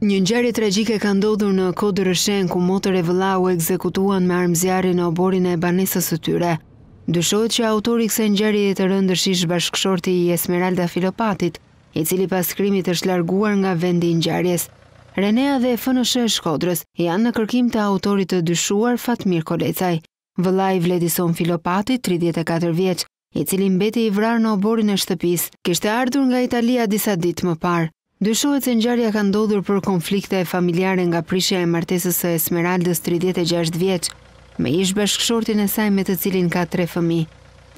Një ngjarje tragjike ka ndodhur në Kodër Rëshen ku motër e vëllau ekzekutuan me armë zjarri në oborin e banesës së tyre. Dyshohet që autori i kësaj ngjarje të rëndësish bashkëshorti i Esmeralda Filopatit, i cili pas krimit është larguar nga vendi i ngjarjes. Renea dhe FNSH e Shkodrës janë në kërkim të autorit të dyshuar Fatmir Kolecaj, vëllai i Vladison Filopati, 34 vjeç, i cili mbeti i vrarë në oborin e shtëpisë, kishte ardhur nga Italia disa ditë më parë. Dyshohet se ngjarja ka ndodhur për konflikte familjare nga prishja e martesës së Esmeraldës 36 vjeç me ish bashkëshortin e saj me të cilin ka tre fëmijë.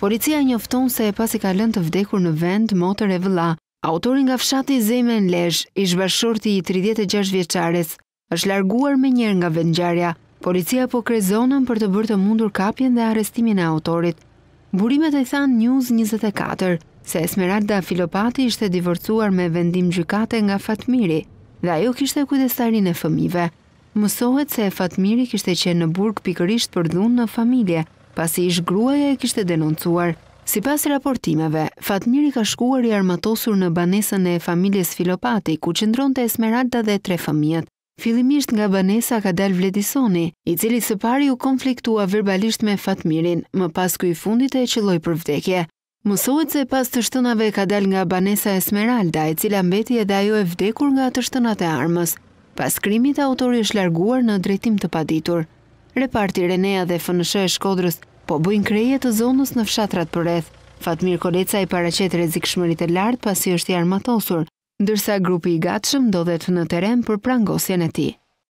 Policia njofton se pasi ka lënë të vdekur në vend motër e vëlla, autori nga fshati Zemen në Lezh, ish bashkëshorti i 36 vjeçares, është larguar me njërë nga vendngjarja. Policia po krezonon për të bërë të mundur kapjen dhe arrestimin e autorit. Burimet e Than News 24 se Esmeralda Filopati ishte divorcuar me vendim gjykate nga Fatmiri dhe ajo kishte kujdestarin e fëmive. Mësohet se Fatmiri kishte qenë në burg pikërisht për dhunë në familje, pasi ish gruaja e kishte denoncuar. Si pas raportimeve, Fatmiri ka shkuar i armatosur në banesën e familjes Filopati, ku qëndron të Esmeralda dhe tre fëmijet. Filimisht nga banesa ka dal Vledisoni, i cili së pari u konfliktua verbalisht me Fatmirin, më pas kuj fundit e qëlloj për vdekje. Mësohet se pas të shtënave ka dal nga Banesa Esmeralda, e cila mbeti edhe ajo e vdekur nga të shtënat e armës. Pas krimit, autori është larguar në drejtim të paditur. Reparti Renea dhe Fënëshe e Shkodrës po bujnë kreje të zonës në fshatrat për eth. Fatmir Koleca i paracet rezik shmërit e lartë pasi është i armatosur, ndërsa grupi i gatshëm do dhe të në teren për prangosjen e ti.